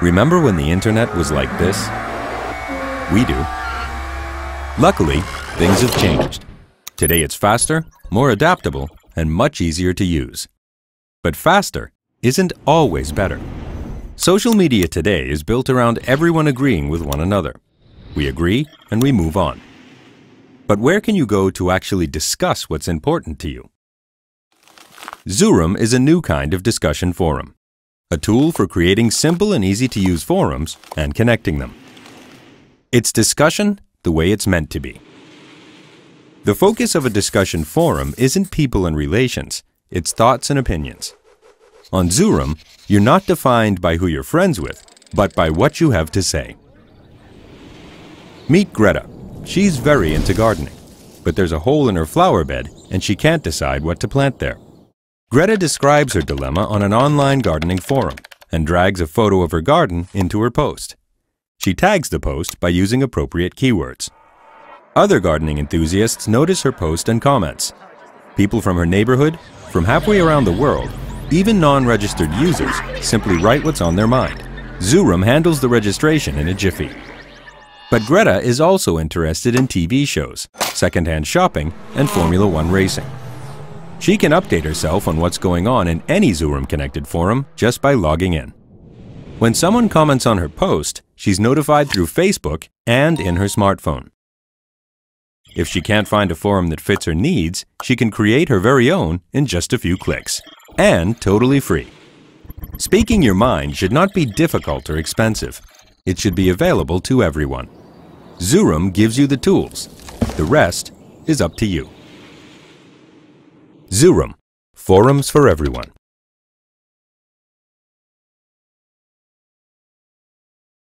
Remember when the internet was like this? We do. Luckily, things have changed. Today it's faster, more adaptable, and much easier to use. But faster isn't always better. Social media today is built around everyone agreeing with one another. We agree and we move on. But where can you go to actually discuss what's important to you? Zurum is a new kind of discussion forum a tool for creating simple and easy to use forums and connecting them. It's discussion the way it's meant to be. The focus of a discussion forum isn't people and relations, it's thoughts and opinions. On Zurum, you're not defined by who you're friends with, but by what you have to say. Meet Greta. She's very into gardening, but there's a hole in her flower bed and she can't decide what to plant there. Greta describes her dilemma on an online gardening forum and drags a photo of her garden into her post. She tags the post by using appropriate keywords. Other gardening enthusiasts notice her post and comments. People from her neighborhood, from halfway around the world, even non-registered users simply write what's on their mind. Zurum handles the registration in a jiffy. But Greta is also interested in TV shows, secondhand shopping, and Formula One racing. She can update herself on what's going on in any Zoom-connected forum just by logging in. When someone comments on her post, she's notified through Facebook and in her smartphone. If she can't find a forum that fits her needs, she can create her very own in just a few clicks. And totally free. Speaking your mind should not be difficult or expensive. It should be available to everyone. Zurum gives you the tools. The rest is up to you. Zurum, forums for everyone.